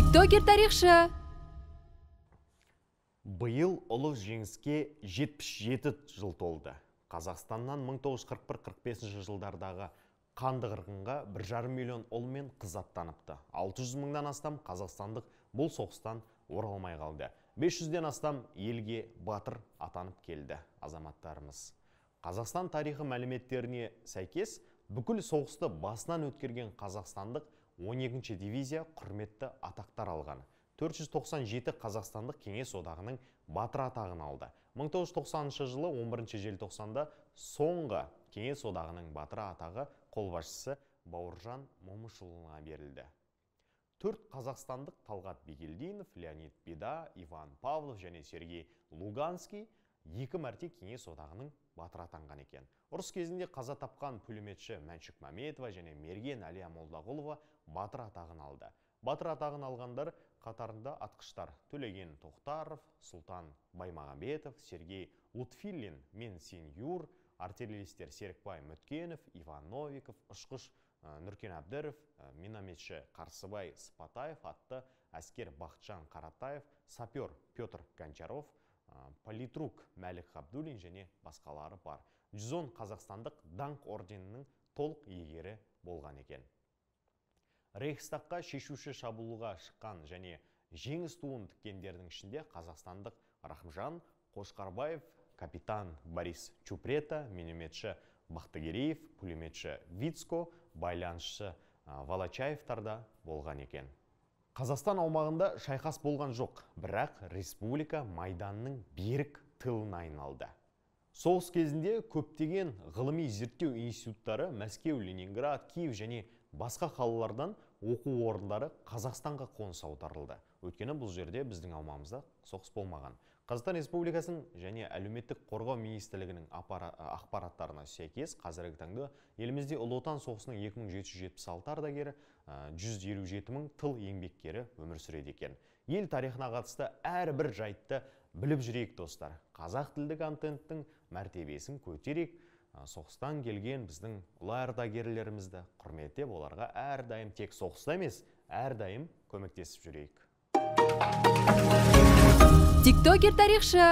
тиктокер тарихшы биыл ұлы жеңіске 77 жыл толды қазақстаннан 1941-45 жылдардағы қанды қырғынға бір жарым миллион ұл мен қыз аттаныпты 600 мыңнан астам қазақстандық бұл соғыстан оралмай қалды 500-ден астам елге батыр атанып келді азаматтарымыз қазақстан тарихы мәліметтеріне сәйкес бүкіл соғысты басынан өткерген қазақстандық 12-ші дивизия құрметті атақтар алған 497 қазақстандық кеңес одағының батыр атағын алды 1990 жылы 11 90-да соңғы кеңес одағының батыр атағы қолбасшысы бауыржан момышұлына берілді төрт қазақстандық талғат Бегелдинов, леонид беда иван павлов және сергей луганский екі мәрте кеңес одағының батыр екен ұрыс кезінде қаза тапқан пулеметші мәншүк мәметова және мерген әлия молдағұлова батыр атағын алды батыр атағын алғандар қатарында атқыштар төлеген тоқтаров сұлтан баймағамбетов сергей Утфиллин мен син юр артиллеристер серікбай мүткенов иван новиков ұшқыш Нүркен әбдіров минометші қарсыбай сыпатаев атты әскер бақытжан қаратаев сапер петр гончаров политрук мәлік ғабдуллин және басқалары бар 110 қазақстандық даңқ орденінің толық иегері болған екен рейхстагқа шешуші шабуылға шыққан және жеңіс туын тіккендердің ішінде қазақстандық рахымжан қошқарбаев капитан борис чупрета минометші бақтыгереев пулеметші вицко байланысшы волочаевтар да болған екен Қазақстан аумағында шайқас болған жоқ, бірақ республика майданның берік тылына айналды. Соғыс кезінде көптеген ғылыми зерттеу институттары Мәскеу, Ленинград, Киев және басқа қалалардан оқу орындары қазақстанға қоныс аударылды өйткені бұл жерде біздің аумағымызда соғыс болмаған қазақстан республикасының және әлеуметтік қорғау министрлігінің ақпараттарына сәйкес қазіргі таңда елімізде ұлы отан соғысының 2776 ардагері 157 ә, мың тыл еңбеккері өмір сүреді екен ел тарихына қатысты әрбір жайтты біліп жүрейік достар қазақ тілді контенттің мәртебесін көтерейік соғыстан келген біздің ұлы ардагерлерімізді құрметтеп оларға әрдайым тек соғыста емес әрдайым көмектесіп жүрейік тиктокер тарихшы